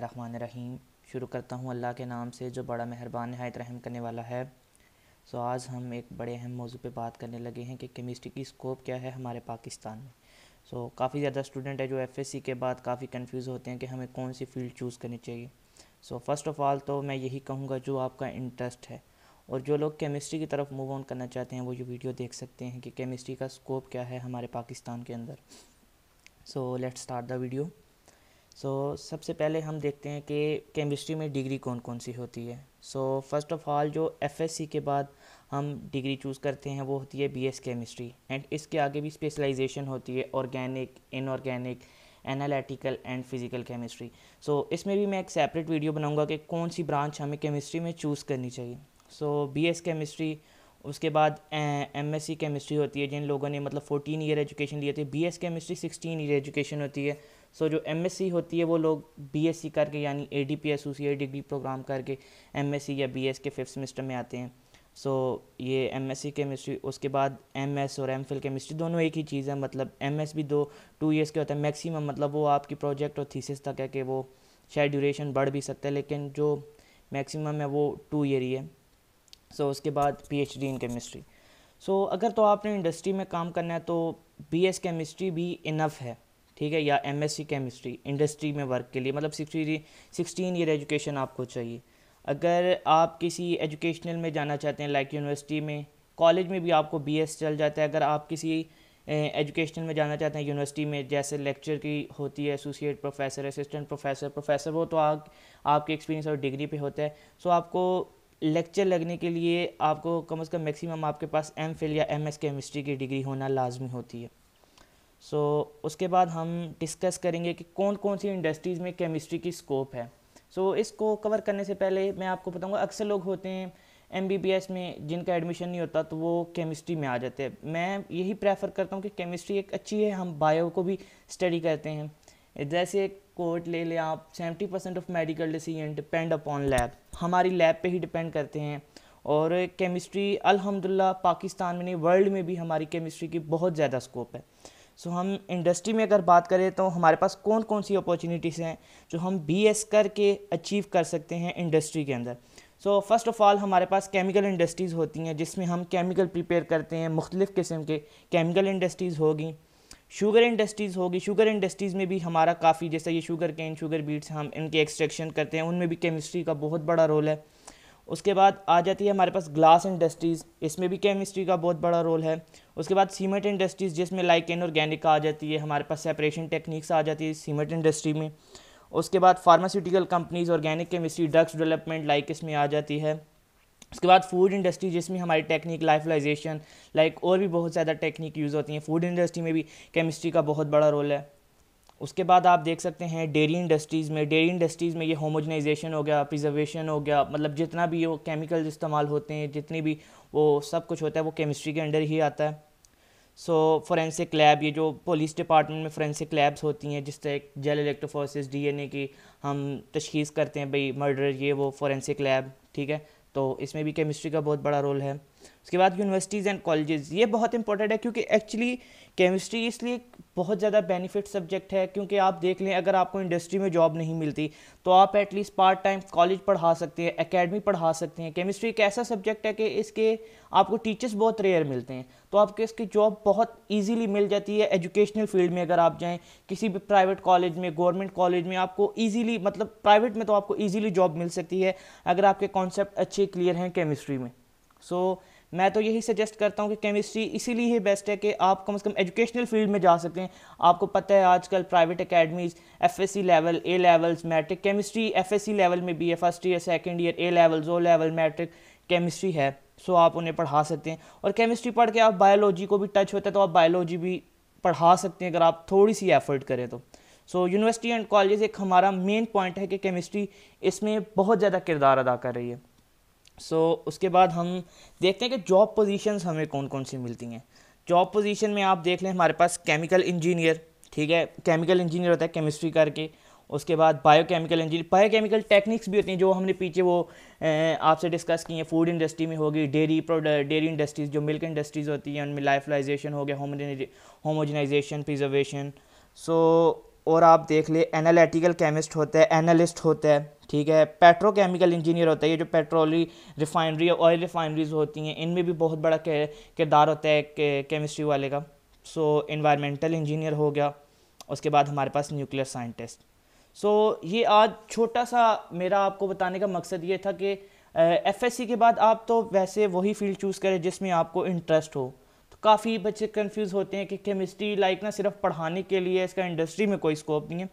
रहमान रहीम शुरू करता हूँ अल्लाह के नाम से जो बड़ा मेहरबान नहायत रहम करने वाला है सो आज हम एक बड़े अहम मौजू पे बात करने लगे हैं कि केमिस्ट्री की स्कोप क्या है हमारे पाकिस्तान में सो काफ़ी ज़्यादा स्टूडेंट है जो एफएससी के बाद काफ़ी कंफ्यूज होते हैं कि हमें कौन सी फील्ड चूज़ करनी चाहिए सो फर्स्ट ऑफ़ ऑल तो मैं यही कहूँगा जो आपका इंटरेस्ट है और जो लोग केमिस्ट्री की तरफ मूव ऑन करना चाहते हैं वो ये वीडियो देख सकते हैं कि केमिस्ट्री का स्कोप क्या है हमारे पाकिस्तान के अंदर so let start the video so so, सबसे पहले हम देखते हैं कि केमिस्ट्री में डिग्री कौन कौन सी होती है सो फर्स्ट ऑफ़ ऑल जो एफएससी के बाद हम डिग्री चूज़ करते हैं वो होती है बीएस केमिस्ट्री एंड इसके आगे भी स्पेशलाइजेशन होती है organic inorganic analytical and physical chemistry so इसमें भी मैं एक सेपरेट वीडियो बनाऊँगा कि कौन सी ब्रांच हमें केमिस्ट्री में चूज़ करनी चाहिए सो बी एस केमिस्ट्री उसके बाद एम एस सी केमिस्ट्री होती है जिन लोगों ने मतलब फोर्टीन ईयर एजुकेशन लिए थे B S chemistry sixteen year education होती है सो जो एम होती है वो लोग बी करके यानी A D P associate degree program करके एम या बी के फिफ्थ सेमेस्टर में आते हैं सो so, ये सी केमिस्ट्री उसके बाद एम एस और एम फिल केमिस्ट्री दोनों एक ही चीज़ है मतलब एम एस भी दो टू ईयर्स के होते हैं मैक्सिमम मतलब वो आपकी प्रोजेक्ट और थीसिस तक है कि वो शायद ड्यूरेशन बढ़ भी सकता है लेकिन जो मैक्सिमम है वो टू ईयर ही है सो so, उसके बाद पीएचडी इन केमिस्ट्री सो अगर तो आपने इंडस्ट्री में काम करना है तो बी एस केमिस्ट्री भी इनफ है ठीक है या एमएससी केमिस्ट्री इंडस्ट्री में वर्क के लिए मतलब सिक्सटी सिक्सटीन ईयर एजुकेशन आपको चाहिए अगर आप किसी एजुकेशनल में जाना चाहते हैं लाइक यूनिवर्सिटी में कॉलेज में भी आपको एस चल जाता है अगर आप किसी एजुकेशनल में जाना चाहते हैं यूनिवर्सिटी में जैसे लेक्चर की होती है associate professor assistant professor professor वो तो आप आपके एक्सपीरियंस और डिग्री पे होता है सो so आपको लेक्चर लगने के लिए आपको कम अज़ कम मैक्सिमम आपके पास एम फिल या एम एस केमिस्ट्री की डिग्री होना लाजमी होती है सो so, उसके बाद हम डिस्कस करेंगे कि कौन कौन सी इंडस्ट्रीज़ में केमिस्ट्री की स्कोप है सो so, इसको कवर करने से पहले मैं आपको बताऊंगा अक्सर लोग होते हैं एम में जिनका एडमिशन नहीं होता तो वो केमिस्ट्री में आ जाते हैं मैं यही प्रेफर करता हूँ कि केमिस्ट्री एक अच्छी है हम बायो को भी स्टडी करते हैं जैसे एक कोर्ट ले लें आप seventy percent of medical decision depend upon lab हमारी लैब पे ही डिपेंड करते हैं और केमिस्ट्री अलहमदिल्ला पाकिस्तान में नहीं वर्ल्ड में भी हमारी केमिस्ट्री की बहुत ज़्यादा स्कोप है सो हम इंडस्ट्री में अगर बात करें तो हमारे पास कौन कौन सी अपॉर्चुनिटीज़ हैं जो हम बी एस करके अचीव कर सकते हैं इंडस्ट्री के अंदर सो फर्स्ट ऑफ़ ऑल हमारे पास केमिकल इंडस्ट्रीज़ होती हैं जिसमें हम केमिकल प्रिपेयर करते हैं मुख्तलिफ़ किस्म के केमिकल इंडस्ट्रीज़ होगी शुगर इंडस्ट्रीज़ होगी शुगर इंडस्ट्रीज़ में भी हमारा काफ़ी जैसे ये शुगर केन शुगर बीट्स हम इनके एक्सट्रैक्शन करते हैं उनमें भी केमिस्ट्री का बहुत बड़ा रोल है उसके बाद आ जाती है हमारे पास ग्लास इंडस्ट्रीज़ इसमें भी केमिस्ट्री का बहुत बड़ा रोल है उसके बाद सीमेंट इंडस्ट्रीज़ जिसमें लाइक एन ऑर्गेनिक आ जाती है हमारे पास सेपरेशन टेक्निक्स आ जाती है सीमेंट इंडस्ट्री में उसके बाद pharmaceutical companies organic chemistry drugs development like इसमें आ जाती है उसके बाद फूड इंडस्ट्री जिसमें हमारी टेक्निक लाइफलाइजेशन लाइक और भी बहुत ज़्यादा टेक्निक यूज़ होती हैं फूड इंडस्ट्री में भी केमिस्ट्री का बहुत बड़ा रोल है उसके बाद आप देख सकते हैं डेयरी इंडस्ट्रीज़ में डेयरी इंडस्ट्रीज़ में ये होमोजनाइजेशन हो गया प्रिजर्वेशन हो गया मतलब जितना भी वो केमिकल इस्तेमाल होते हैं जितनी भी वो सब कुछ होता है वो केमिस्ट्री के अंडर ही आता है सो फोरेंसिक लैब ये जो पुलिस डिपार्टमेंट में फोरेंसिक लैब्स होती हैं जिस तरह जेल इलेक्ट्रोफोसिस डीएनए की हम तशखीस करते हैं भाई मर्डर ये वो फोरेंसिक लैब ठीक है तो इसमें भी केमिस्ट्री का बहुत बड़ा रोल है उसके बाद यूनिवर्सिटीज़ एंड कॉलेजेस ये बहुत इंपॉर्टेंट है क्योंकि एक्चुअली केमिस्ट्री इसलिए बहुत ज़्यादा बेनिफिट सब्जेक्ट है क्योंकि आप देख लें अगर आपको इंडस्ट्री में जॉब नहीं मिलती तो आप एटलीस्ट पार्ट टाइम कॉलेज पढ़ा सकते हैं एकेडमी पढ़ा सकते हैं केमिस्ट्री एक ऐसा सब्जेक्ट है कि इसके आपको टीचर्स बहुत रेयर मिलते हैं तो आपके इसकी जॉब बहुत ईजीली मिल जाती है एजुकेशनल फील्ड में अगर आप जाएँ किसी भी प्राइवेट कॉलेज में गवर्नमेंट कॉलेज में आपको ईजीली मतलब प्राइवेट में तो आपको ईजीली जॉब मिल सकती है अगर आपके कॉन्सेप्ट अच्छे क्लियर हैं केमिस्ट्री में सो so, मैं तो यही सजेस्ट करता हूँ कि केमिस्ट्री इसीलिए ही बेस्ट है कि आप कम से कम एजुकेशनल फील्ड में जा सकते हैं आपको पता है आजकल private academies FSc level A levels matric chemistry FSc level में भी है first year second year A levels O level matric chemistry है सो आप उन्हें पढ़ा सकते हैं और केमिस्ट्री पढ़ के आप बायोलॉजी को भी टच होता है तो आप बायोलॉजी भी पढ़ा सकते हैं अगर आप थोड़ी सी एफर्ट करें तो सो यूनिवर्सिटी एंड कॉलेज एक हमारा मेन पॉइंट है कि केमिस्ट्री इसमें बहुत ज़्यादा किरदार अदा कर रही है सो so, उसके बाद हम देखते हैं कि जॉब पोजीशंस हमें कौन कौन सी मिलती हैं जॉब पोजीशन में आप देख लें हमारे पास केमिकल इंजीनियर ठीक है केमिकल इंजीनियर होता है केमिस्ट्री करके उसके बाद बायोकेमिकल इंजीनियर बायोकेमिकल टेक्निक्स भी होती हैं जो हमने पीछे वो आपसे डिस्कस की हैं फूड इंडस्ट्री में होगी डेयरी डेयरी इंडस्ट्रीज़ जो मिल्क इंडस्ट्रीज़ होती हैं उनमें लाइफलाइजेशन हो गया होमोजनाइजेशन प्रिजर्वेशन सो और आप देख ले एनालिटिकल केमिस्ट होता है एनालिस्ट होता है ठीक है पेट्रोकेमिकल इंजीनियर होता है ये जो पेट्रोली रिफाइनरी या ऑयल रिफाइनरीज होती हैं इनमें भी बहुत बड़ा किरदार होता है के, केमिस्ट्री वाले का सो इन्वायरमेंटल इंजीनियर हो गया उसके बाद हमारे पास न्यूक्लियर साइंटिस्ट सो ये आज छोटा सा मेरा आपको बताने का मकसद ये था कि एफ के बाद आप तो वैसे वही फील्ड चूज़ करें जिसमें आपको इंटरेस्ट हो काफ़ी बच्चे कंफ्यूज होते हैं कि केमिस्ट्री लाइक ना सिर्फ पढ़ाने के लिए इसका इंडस्ट्री में कोई स्कोप नहीं है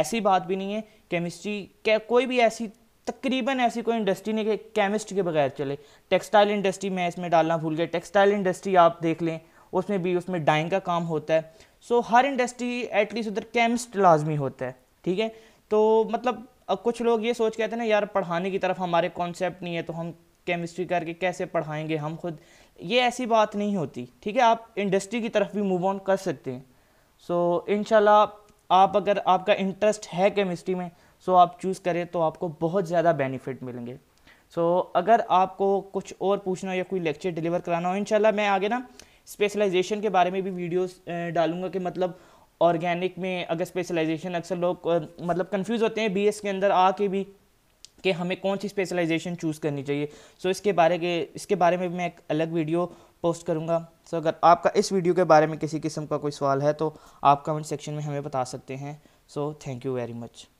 ऐसी बात भी नहीं है केमिस्ट्री क्या कोई भी ऐसी तकरीबन ऐसी कोई इंडस्ट्री नहीं कि केमिस्ट के बगैर चले टेक्सटाइल इंडस्ट्री मैं इसमें डालना भूल गया टेक्सटाइल इंडस्ट्री आप देख लें उसमें भी उसमें डाइंग का काम होता है सो so, हर इंडस्ट्री एटलीस्ट उधर केमिस्ट लाजमी होता है ठीक है तो मतलब कुछ लोग ये सोच कहते हैं ना यार पढ़ाने की तरफ हमारे कॉन्सेप्ट नहीं है तो हम केमिस्ट्री करके कैसे पढ़ाएंगे हम खुद ये ऐसी बात नहीं होती ठीक है आप इंडस्ट्री की तरफ भी मूव ऑन कर सकते हैं सो so, इन आप अगर आपका इंटरेस्ट है केमिस्ट्री में सो so आप चूज़ करें तो आपको बहुत ज़्यादा बेनिफिट मिलेंगे सो so, अगर आपको कुछ और पूछना हो या कोई लेक्चर डिलीवर कराना हो इन मैं आगे ना स्पेशलाइजेशन के बारे में भी वीडियोस डालूंगा कि मतलब ऑर्गेनिक में अगर स्पेशलाइजेशन अक्सर लोग मतलब कंफ्यूज होते हैं बीएस के अंदर आके भी कि हमें कौन सी स्पेशलाइजेशन चूज़ करनी चाहिए सो so, इसके बारे के इसके बारे में भी मैं एक अलग वीडियो पोस्ट करूँगा सो so, अगर आपका इस वीडियो के बारे में किसी किस्म का कोई सवाल है तो आप कमेंट सेक्शन में हमें बता सकते हैं so thank you very much